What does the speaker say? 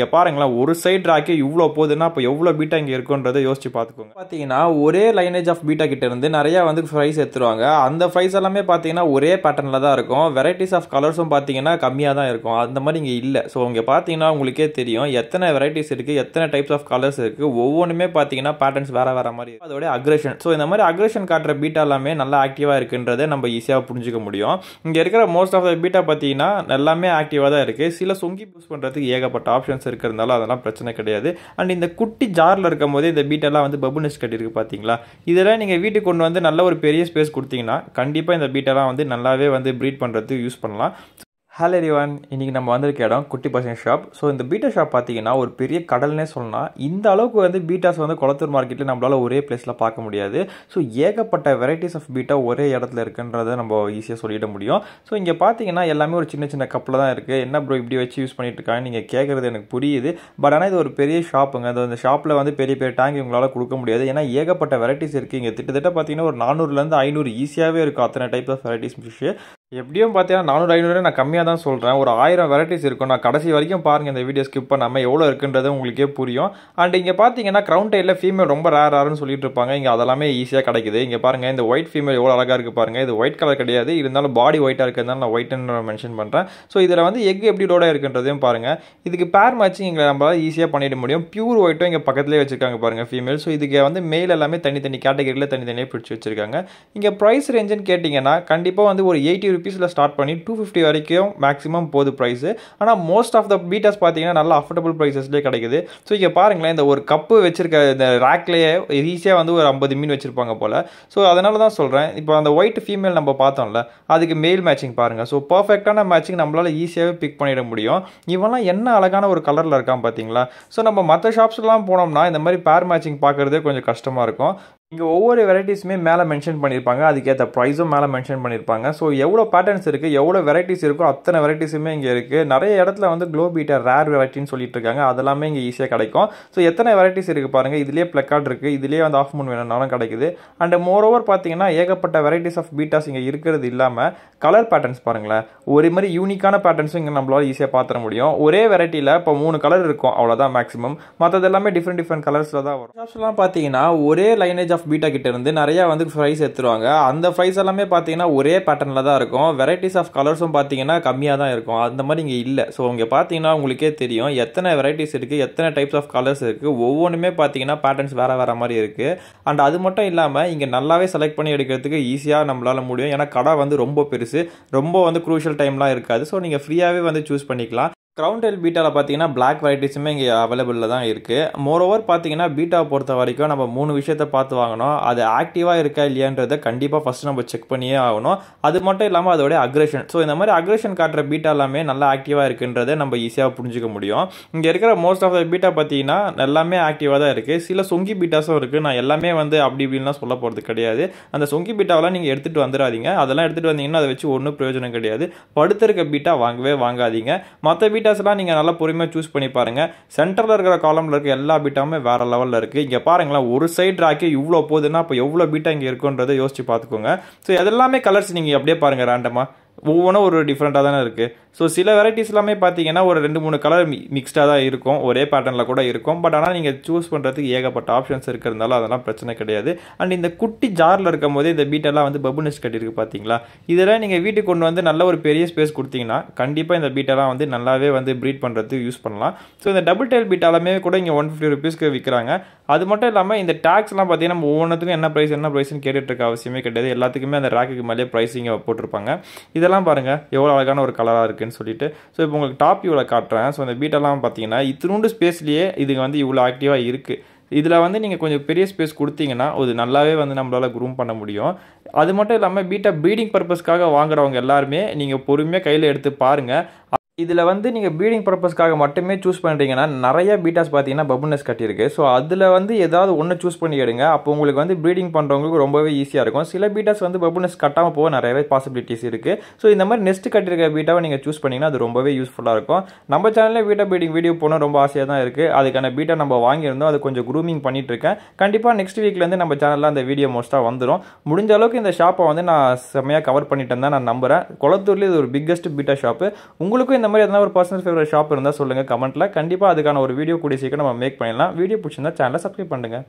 இங்கே பாருங்களேன் ஒரு சைடு ராக்கே இவ்வளோ போகுதுன்னா அப்போ எவ்வளோ பீட்டா இங்கே இருக்குன்றதை யோசிச்சு பார்த்துக்கோங்க பார்த்தீங்கன்னா ஒரே லைனேஜ் ஆஃப் பீட்டா கிட்ட இருந்து நிறையா வந்து ஃப்ரைஸ் எடுத்துருவாங்க அந்த ஃப்ரைஸ் எல்லாமே பார்த்தீங்கன்னா ஒரே பேட்டர்னில் தான் இருக்கும் வெரைட்டிஸ் ஆஃப் கலர்ஸும் பார்த்தீங்கன்னா கம்மியாக தான் இருக்கும் அந்த மாதிரி இங்கே இல்லை ஸோ இங்கே பார்த்தீங்கன்னா உங்களுக்கே தெரியும் எத்தனை வெரைட்டிஸ் இருக்குது எத்தனை டைப்ஸ் ஆஃப் கலர்ஸ் இருக்குது ஒவ்வொன்றுமே பார்த்தீங்கன்னா பேட்டர்ன்ஸ் வேறு வேறு மாதிரி அதோட அக்ரேஷன் ஸோ இந்த மாதிரி அக்ரேஷன் காட்டுற பீட்டா எல்லாமே நல்லா ஆக்டிவாக இருக்குன்றதை நம்ம ஈஸியாக புரிஞ்சுக்க முடியும் இங்கே இருக்கிற மோஸ்ட் ஆஃப் த பீட்டா பார்த்தீங்கன்னா எல்லாமே ஆக்டிவாக தான் இருக்குது சில சொங்கி யூஸ் பண்ணுறதுக்கு ஏகப்பட்ட ஆப்ஷன்ஸ் இருக்கிறதுனால அதெல்லாம் பிரச்சனை கிடையாது அண்ட் இந்த குட்டி ஜாரில் இருக்கும் போதே இந்த பீட்டெல்லாம் வந்து பபுனஸ் கட்டியிருக்கு பார்த்தீங்களா இதெல்லாம் நீங்கள் வீட்டுக்கு கொண்டு வந்து நல்ல ஒரு பெரிய ஸ்பேஸ் கொடுத்தீங்கன்னா கண்டிப்பாக இந்த பீட்டெல்லாம் வந்து நல்லாவே வந்து ப்ரீட் பண்ணுறதுக்கு யூஸ் பண்ணலாம் ஹலோ எரிவான் இன்றைக்கி நம்ம வந்திருக்க இடம் குட்டி பசங்க ஷாப் ஸோ இந்த பீட்டா ஷாப் பார்த்தீங்கன்னா ஒரு பெரிய கடல்னே சொல்லலாம் இந்த அளவுக்கு வந்து பீட்டாஸ் வந்து குளத்தூர் மார்க்கெட்டில் நம்மளால் ஒரே பிளேஸில் பார்க்க முடியாது ஸோ ஏகப்பட்ட வெரைட்டிஸ் ஆஃப் பீட்டா ஒரே இடத்துல இருக்குன்றதை நம்ம ஈஸியாக சொல்லிட முடியும் ஸோ இங்கே பார்த்தீங்கன்னா எல்லாமே ஒரு சின்ன சின்ன கப்பில் தான் இருக்குது என்ன ப்ரோ இப்படி வச்சு யூஸ் பண்ணிட்டுருக்காங்க நீங்கள் கேட்குறது எனக்கு புரியுது பட் ஆனால் இது ஒரு பெரிய ஷாப்புங்க அது அந்த ஷாப்பில் வந்து பெரிய பெரிய டேங்க் இவங்களால் கொடுக்க முடியாது ஏன்னா ஏகப்பட்ட வெரைட்டிஸ் இருக்குது இங்கே திட்டத்தட்ட பார்த்தீங்கன்னா ஒரு நானூறுலேருந்து ஐநூறு ஈஸியாகவே இருக்கும் அத்தனை டைப் ஆஃப் வெரைட்டிஸ் ஃபிஷ்ஷு எப்படியும் பார்த்தீங்கன்னா நானூறு ஐநூறு நான் கம்மியாக தான் சொல்கிறேன் ஒரு ஆயிரம் வெரைட்டிஸ் இருக்கும் நான் கடைசி வரைக்கும் பாருங்கள் இந்த வீடியோ ஸ்கிப் பண்ணாமல் எவ்வளோ இருக்குன்றது உங்களுக்கே புரியும் அண்ட் இங்கே பார்த்தீங்கன்னா க்ரௌண்ட் டைலில் ஃபீமேல் ரொம்ப ரேர் ஆறுன்னு சொல்லிட்டு இருப்பாங்க இங்கே அதெல்லாமே ஈஸியாக கிடைக்குது இங்கே பாருங்கள் இந்த ஒயிட் ஃபீமேல் எவ்வளோ அழகாக இருக்குது பாருங்கள் இது ஒயிட் கலர் கிடையாது இருந்தாலும் பாடி ஒயிட்டாக இருக்கிறதுனால நான் ஒயிட்னு நான் மென்ஷன் பண்ணுறேன் ஸோ இதில் வந்து எக் எப்படி லோடாக இருக்குன்றதையும் பாருங்கள் இதுக்கு பேர் மேட்சிங் இங்கே நம்மளால் ஈஸியாக பண்ணிட முடியும் பியூர் ஒயிட்டும் இங்கே பக்கத்துலேயே வச்சுருக்காங்க பாருங்கள் ஃபீமேல் ஸோ இதுக்கு வந்து மேல் எல்லாமே தனித்தனி கேட்டகரியில் தனித்தனியாக பிடிச்சி வச்சுருக்காங்க இங்கே ப்ரைஸ் ரேஞ்சுன்னு கேட்டிங்கன்னா கண்டிப்பாக வந்து ஒரு எயிட்டி ருபீஸில் ஸ்டார்ட் பண்ணி டூ ஃபிஃப்டி வரைக்கும் மேக்ஸிமம் போகுது ப்ரைஸு ஆனால் மோஸ்ட் ஆஃப் த பீட்டாஸ் பார்த்தீங்கன்னா நல்லா அஃபோர்டபுள் ப்ரைஸஸ்லேயே கிடைக்குது ஸோ இங்கே பாருங்களேன் இந்த ஒரு கப்பு வச்சிருக்க இந்த ரேக்லேயே ஈஸியாக வந்து ஒரு ஐம்பது மீன் வச்சுருப்பாங்க போல் ஸோ அதனால தான் சொல்கிறேன் இப்போ அந்த ஒயிட் ஃபீமேல் நம்ம பார்த்தோம்ல அதுக்கு மேல் மேட்சிங் பாருங்கள் ஸோ பர்ஃபெக்டான மேட்சிங் நம்மளால் ஈஸியாகவே பிக் பண்ணிட முடியும் இவெல்லாம் என்ன அழகான ஒரு கலரில் இருக்கான் பார்த்தீங்களா ஸோ நம்ம மற்ற ஷாப்ஸ்லாம் போனோம்னா இந்த மாதிரி பேர் மேட்சிங் பார்க்குறதே கொஞ்சம் கஷ்டமாக இருக்கும் இங்கே ஒவ்வொரு வெரைட்டிஸுமே மேலே மென்ஷன் பண்ணியிருப்பாங்க அதுக்கேற்ற ப்ரைஸும் மேலே மென்ஷன் பண்ணியிருப்பாங்க ஸோ எவ்வளோ பேட்டர்ன்ஸ் இருக்குது எவ்வளோ வெரைட்டிஸ் இருக்கோ அத்தனை வெரைட்டிஸுமே இங்கே இருக்குது நிறைய இடத்துல வந்து க்ளோ பீட்டர் ரேர் வெரைட்டின்னு சொல்லிட்டு இருக்காங்க அதெல்லாமே இங்கே ஈஸியாக கிடைக்கும் ஸோ எத்தனை வெரைட்டிஸ் இருக்குது பாருங்கள் இதுலேயே ப்ளக்கார்ட் இருக்குது இதுலேயே வந்து ஆஃப் மூன் வேணும்னாலும் கிடைக்குது அண்ட் மோரோவர் பார்த்தீங்கன்னா ஏகப்பட்ட வெரைட்டிஸ் ஆஃப் பீட்டாஸ் இங்கே இருக்கிறது இல்லாமல் கலர் பேட்டர்ன்ஸ் பாருங்களேன் ஒரே மாதிரி யூனிக்கான பேட்டர்ன்ஸும் இங்கே நம்மளால் ஈஸியாக பார்த்துட முடியும் ஒரே வெரைட்டியில் இப்போ மூணு கலர் இருக்கும் அவ்வளோதான் மேக்ஸிமம் மற்றது எல்லாமே டிஃப்ரெண்ட் டிஃப்ரெண்ட் கலர்ஸில் தான் வரும் பார்த்தீங்கன்னா ஒரே லைனேஜ் ஆஃப் பீட்டா கிட்ட இருந்து நிறையா வந்து ஃப்ரைஸ் எடுத்துருவாங்க அந்த ஃப்ரைஸ் எல்லாமே பார்த்தீங்கன்னா ஒரே பேட்டர்னில் தான் இருக்கும் வெரைட்டிஸ் ஆஃப் கலர்ஸும் பார்த்தீங்கன்னா கம்மியாக தான் இருக்கும் அந்த மாதிரி இங்கே இல்லை ஸோ இங்கே பார்த்தீங்கன்னா உங்களுக்கே தெரியும் எத்தனை வெரைட்டிஸ் இருக்குது எத்தனை டைப்ஸ் ஆஃப் கலர்ஸ் இருக்குது ஒவ்வொன்றுமே பார்த்தீங்கன்னா பேட்டர்ன்ஸ் வேறு வேறு மாதிரி இருக்குது அண்ட் அது மட்டும் இல்லாமல் இங்கே நல்லாவே செலக்ட் பண்ணி எடுக்கிறதுக்கு ஈஸியாக நம்மளால் முடியும் ஏன்னா கடை வந்து ரொம்ப பெருசு ரொம்ப வந்து குரூஷியல் டைம்லாம் இருக்காது ஸோ நீங்கள் ஃப்ரீயாகவே வந்து சூஸ் பண்ணிக்கலாம் க்ரௌண்ட் டெல் பீட்டாவில் பார்த்தீங்கன்னா பிளாக் வெரைட்டிஸுமே இங்கே அவைலபிளில் தான் இருக்குது மோரோவர் பார்த்தீங்கன்னா பீட்டாவை பொறுத்த வரைக்கும் நம்ம மூணு விஷயத்தை பார்த்து வாங்கணும் அது ஆக்டிவாக இருக்கா இல்லையான்றதை கண்டிப்பாக ஃபஸ்ட்டு நம்ம செக் பண்ணியே ஆகணும் அது மட்டும் இல்லாமல் அதோடைய அக்ரேஷன் ஸோ இந்த மாதிரி அக்ரேஷன் காட்டுற பீட்டா எல்லாமே நல்லா ஆக்டிவாக இருக்குன்றதை நம்ம ஈஸியாக புரிஞ்சிக்க முடியும் இங்கே இருக்கிற மோஸ்ட் ஆஃப் த பீட்டா பார்த்தீங்கன்னா எல்லாமே ஆக்டிவாக தான் இருக்குது சில சொங்கி பீட்டாஸும் இருக்குது நான் எல்லாமே வந்து அப்படி இப்படின்லாம் சொல்ல போகிறது கிடையாது அந்த சொங்கி பீட்டாவெல்லாம் நீங்கள் எடுத்துகிட்டு வந்துடாதீங்க அதெல்லாம் எடுத்துகிட்டு வந்தீங்கன்னா அதை வச்சு ஒன்றும் பிரயோஜனம் கிடையாது படுத்திருக்க பீட்டா வாங்கவே வாங்காதீங்க மற்ற பீட்டா பீட்டாஸ்லாம் நீங்கள் நல்லா பொறுமையாக சூஸ் பண்ணி பாருங்கள் சென்டரில் இருக்கிற காலமில் இருக்க எல்லா பீட்டாமே வேறு லெவலில் இருக்குது இங்கே பாருங்களேன் ஒரு சைடு ராக்கி இவ்வளோ போகுதுன்னா அப்போ எவ்வளோ பீட்டா இங்கே இருக்குன்றதை யோசிச்சு பார்த்துக்கோங்க ஸோ எல்லாமே கலர்ஸ் நீங்கள் அப்படியே பாருங்கள் ரேண்டமாக ஒவ்வொன்றும் ஒரு டிஃப்ரெண்ட்டாக தானே இருக்குது ஸோ சில வெரைட்டிஸ் எல்லாமே பார்த்தீங்கன்னா ஒரு ரெண்டு மூணு கலர் மிக்ஸ்டாக தான் இருக்கும் ஒரே பேட்டர்னில் கூட இருக்கும் பட் ஆனால் நீங்கள் சூஸ் பண்ணுறதுக்கு ஏகப்பட்ட ஆப்ஷன்ஸ் இருக்கிறதுனால அதெல்லாம் பிரச்சனை கிடையாது அண்ட் இந்த குட்டி ஜாரில் இருக்கும் போதே இந்த பீட்டெல்லாம் வந்து பபுனஸ் கட்டியிருக்கு பார்த்தீங்களா இதெல்லாம் நீங்கள் வீட்டுக்கு கொண்டு வந்து நல்ல ஒரு பெரிய ஸ்பேஸ் கொடுத்தீங்கன்னா கண்டிப்பாக இந்த பீட்டெல்லாம் வந்து நல்லாவே வந்து ப்ரீட் பண்ணுறதுக்கு யூஸ் பண்ணலாம் ஸோ இந்த டபுள் டெயில் பீட்டாலுமே கூட இங்கே ஒன் ஃபிஃப்டி ருபீஸ்க்கு விற்கிறாங்க அது மட்டும் இல்லாமல் இந்த டேக்ஸ்லாம் பார்த்தீங்கன்னா நம்ம ஒவ்வொன்றுத்துக்கும் என்ன ப்ரைஸ் என்ன ப்ரைஸ்ன்னு கேட்டுட்டு இருக்க அவசியமே கிடையாது எல்லாத்துக்குமே அந்த ரேக்குக்கு மேலே ப்ரைஸிங்க போட்டிருப்பாங்க இதை இதெல்லாம் பாருங்கள் எவ்வளோ அழகான ஒரு கலராக இருக்குதுன்னு சொல்லிட்டு ஸோ இப்போ உங்களுக்கு டாப் இவ்வளோ காட்டுறேன் ஸோ இந்த பீட்டெல்லாம் பார்த்தீங்கன்னா இத்தினூண்டு ஸ்பேஸ்லேயே இது வந்து இவ்வளோ ஆக்டிவாக இருக்குது இதில் வந்து நீங்கள் கொஞ்சம் பெரிய ஸ்பேஸ் கொடுத்தீங்கன்னா அது நல்லாவே வந்து நம்மளால் குரூம் பண்ண முடியும் அது மட்டும் இல்லாமல் பீட்டை ப்ரீடிங் பர்பஸ்க்காக வாங்குறவங்க எல்லாருமே நீங்கள் பொறுமையாக கையில் எடுத்து பாருங்கள் இதில் வந்து நீங்கள் ப்ரீடிங் பர்பஸ்க்காக மட்டுமே சூஸ் பண்ணுறீங்கன்னா நிறைய பீட்டாஸ் பார்த்தீங்கன்னா பபுனஸ் கட்டியிருக்கு ஸோ அதில் வந்து ஏதாவது ஒன்று சூஸ் பண்ணி எடுங்க அப்போ உங்களுக்கு வந்து ப்ரீடிங் பண்ணுறவங்களுக்கு ரொம்பவே ஈஸியாக இருக்கும் சில பீட்டாஸ் வந்து பபுனஸ் கட்டாமல் போக நிறையவே பாசிபிலிட்டிஸ் இருக்குது ஸோ இந்த மாதிரி நெஸ்ட் கட்டியிருக்க பீட்டாவை நீங்கள் சூஸ் பண்ணிங்கன்னா அது ரொம்பவே யூஸ்ஃபுல்லாக இருக்கும் நம்ம சேனலில் பீட்டா ப்ரீடிங் வீடியோ போனால் ரொம்ப ஆசையாக தான் இருக்குது அதுக்கான பீட்டா நம்ம வாங்கியிருந்தோம் அது கொஞ்சம் குரூமிங் பண்ணிட்டுருக்கேன் கண்டிப்பாக நெக்ஸ்ட் வீக்லேருந்து நம்ம சேனலில் அந்த வீடியோ மோஸ்ட்டாக வந்துடும் முடிஞ்ச அளவுக்கு இந்த ஷாப்பை வந்து நான் செம்மையாக கவர் பண்ணிட்டேன் தான் நான் நம்புகிறேன் குளத்தூர்லேயே இது ஒரு பிக்கஸ்ட் பீட்டா ஷாப்பு உங்களுக்கும் இந்த இந்த மாதிரி எதனா ஒரு பர்சனல் ஃபேவரட் ஷாப் இருந்தால் சொல்லுங்கள் கமெண்ட்டில் கண்டிப்பாக அதுக்கான ஒரு வீடியோ கூடிய சீக்கிரம் நம்ம மேக் பண்ணிடலாம் வீடியோ பிடிச்சிருந்தா சேனலை சப்ஸ்கிரைப் பண்ணுங்கள்